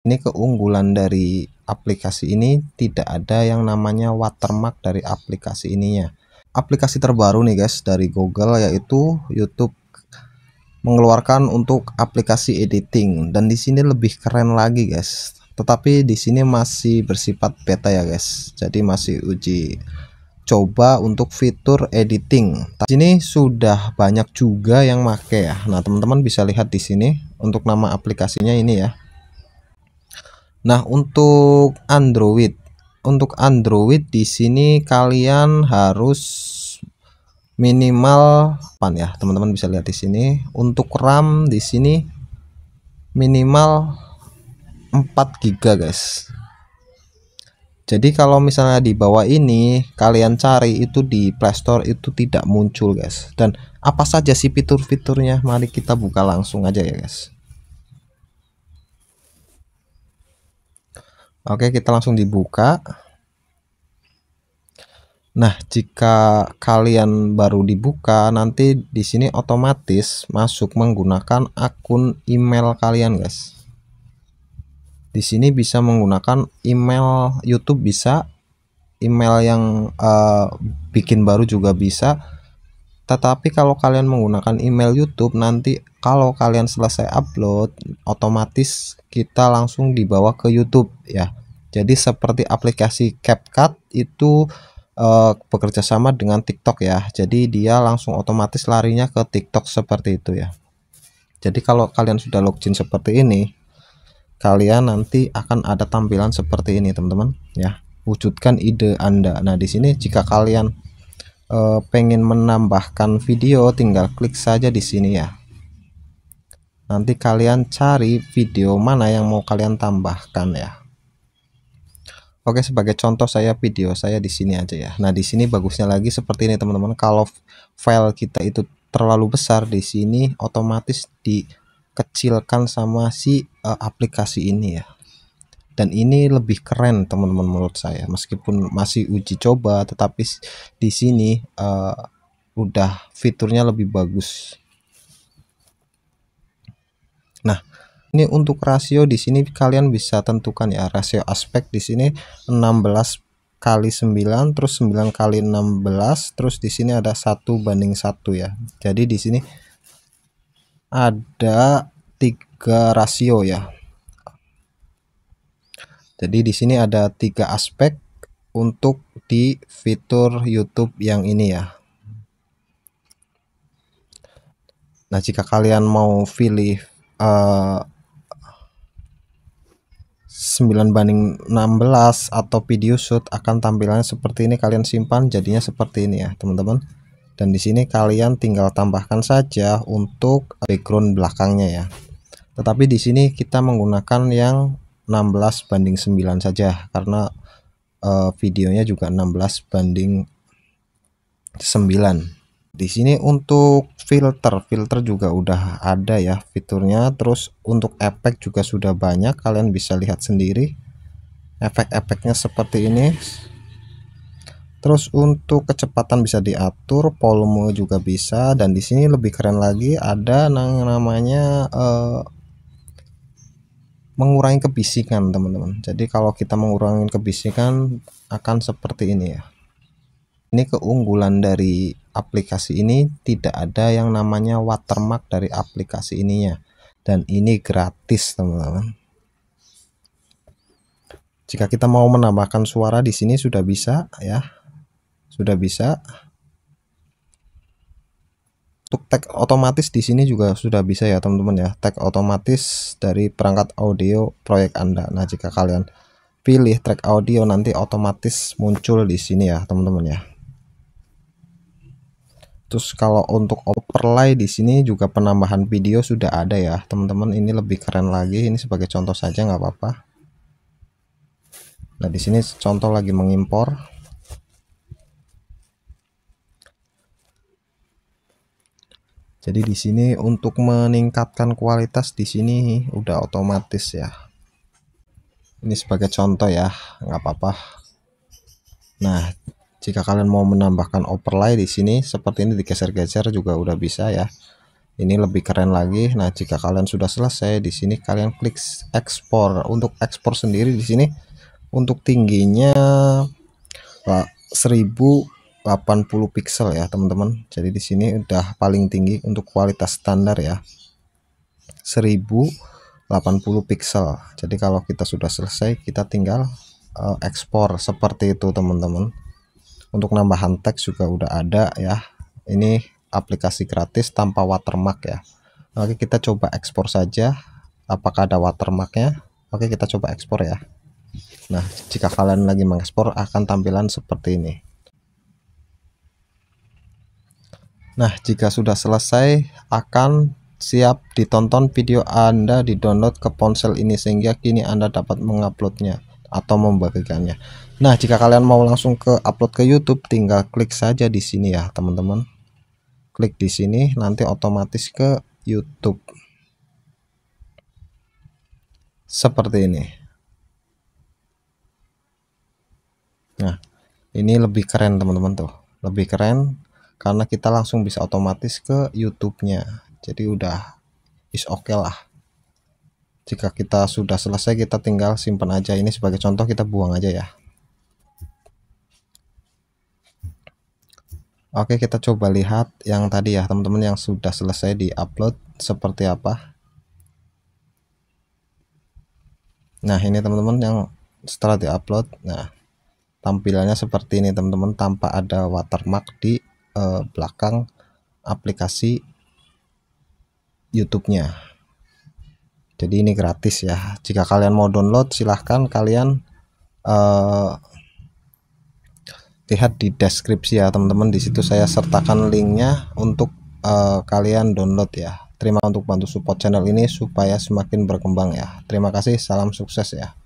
ini keunggulan dari aplikasi ini tidak ada yang namanya watermark dari aplikasi ininya aplikasi terbaru nih guys dari Google yaitu YouTube mengeluarkan untuk aplikasi editing dan di sini lebih keren lagi guys tetapi di sini masih bersifat beta ya guys jadi masih uji coba untuk fitur editing di sini sudah banyak juga yang make ya nah teman-teman bisa lihat di sini untuk nama aplikasinya ini ya Nah, untuk Android, untuk Android di sini kalian harus minimal pan ya, teman-teman bisa lihat di sini. Untuk RAM di sini minimal 4 GB, guys. Jadi kalau misalnya di bawah ini kalian cari itu di Playstore itu tidak muncul guys. Dan apa saja sih fitur-fiturnya? Mari kita buka langsung aja ya guys. Oke, kita langsung dibuka. Nah, jika kalian baru dibuka, nanti di sini otomatis masuk menggunakan akun email kalian, guys. Di sini bisa menggunakan email YouTube bisa, email yang uh, bikin baru juga bisa, tetapi kalau kalian menggunakan email YouTube nanti kalau kalian selesai upload otomatis kita langsung dibawa ke YouTube ya. Jadi seperti aplikasi CapCut itu uh, bekerja sama dengan TikTok ya. Jadi dia langsung otomatis larinya ke TikTok seperti itu ya. Jadi kalau kalian sudah login seperti ini, kalian nanti akan ada tampilan seperti ini teman-teman ya. Wujudkan ide Anda. Nah di sini jika kalian e, pengen menambahkan video tinggal klik saja di sini ya nanti kalian cari video mana yang mau kalian tambahkan ya Oke sebagai contoh saya video saya di sini aja ya Nah di sini bagusnya lagi seperti ini teman-teman kalau file kita itu terlalu besar di sini otomatis dikecilkan sama si uh, aplikasi ini ya dan ini lebih keren teman-teman menurut saya meskipun masih uji coba tetapi di sini uh, udah fiturnya lebih bagus nah ini untuk rasio di sini kalian bisa tentukan ya rasio aspek di sini 16 kali 9 terus 9 kali 16 terus di sini ada satu banding satu ya jadi di sini ada tiga rasio ya jadi di sini ada tiga aspek untuk di fitur YouTube yang ini ya. Nah, jika kalian mau pilih uh, eh, 9 banding 16 atau video shoot akan tampilannya seperti ini kalian simpan jadinya seperti ini ya teman-teman dan di sini kalian tinggal tambahkan saja untuk background belakangnya ya tetapi di sini kita menggunakan yang 16 banding 9 saja karena uh, videonya juga 16 banding 9 di sini untuk filter filter juga udah ada ya fiturnya terus untuk efek juga sudah banyak kalian bisa lihat sendiri efek-efeknya seperti ini terus untuk kecepatan bisa diatur volume juga bisa dan di sini lebih keren lagi ada yang namanya uh, mengurangi kebisingan teman-teman jadi kalau kita mengurangi kebisingan akan seperti ini ya ini keunggulan dari aplikasi ini tidak ada yang namanya watermark dari aplikasi ininya dan ini gratis teman-teman jika kita mau menambahkan suara di sini sudah bisa ya sudah bisa untuk tag otomatis di sini juga sudah bisa ya teman-teman ya tag otomatis dari perangkat audio proyek anda nah jika kalian pilih track audio nanti otomatis muncul di sini ya teman-teman ya terus kalau untuk overlay di sini juga penambahan video sudah ada ya teman-teman ini lebih keren lagi ini sebagai contoh saja nggak apa-apa nah di sini contoh lagi mengimpor Jadi di sini untuk meningkatkan kualitas di sini udah otomatis ya. Ini sebagai contoh ya, nggak apa-apa. Nah, jika kalian mau menambahkan overlay di sini seperti ini digeser-geser juga udah bisa ya ini lebih keren lagi nah jika kalian sudah selesai di sini kalian klik ekspor untuk ekspor sendiri di sini untuk tingginya 1000 80 pixel ya teman-teman jadi di sini udah paling tinggi untuk kualitas standar ya 1080 pixel jadi kalau kita sudah selesai kita tinggal uh, ekspor seperti itu teman-teman untuk nambahan teks juga udah ada ya ini aplikasi gratis tanpa watermark ya Oke kita coba ekspor saja apakah ada watermarknya Oke kita coba ekspor ya Nah jika kalian lagi mengekspor akan tampilan seperti ini Nah, jika sudah selesai akan siap ditonton video Anda di-download ke ponsel ini sehingga kini Anda dapat menguploadnya atau membagikannya. Nah, jika kalian mau langsung ke upload ke YouTube, tinggal klik saja di sini ya, teman-teman. Klik di sini nanti otomatis ke YouTube. Seperti ini. Nah, ini lebih keren teman-teman tuh. Lebih keren karena kita langsung bisa otomatis ke YouTube-nya. Jadi udah is oke okay lah. Jika kita sudah selesai kita tinggal simpan aja ini sebagai contoh kita buang aja ya. Oke, kita coba lihat yang tadi ya, teman-teman yang sudah selesai di-upload seperti apa. Nah, ini teman-teman yang setelah di-upload. Nah, tampilannya seperti ini, teman-teman, tanpa ada watermark di uh, belakang aplikasi YouTube-nya. Jadi ini gratis ya. Jika kalian mau download silahkan kalian uh, lihat di deskripsi ya teman-teman. Di situ saya sertakan linknya untuk uh, kalian download ya. Terima untuk bantu support channel ini supaya semakin berkembang ya. Terima kasih, salam sukses ya.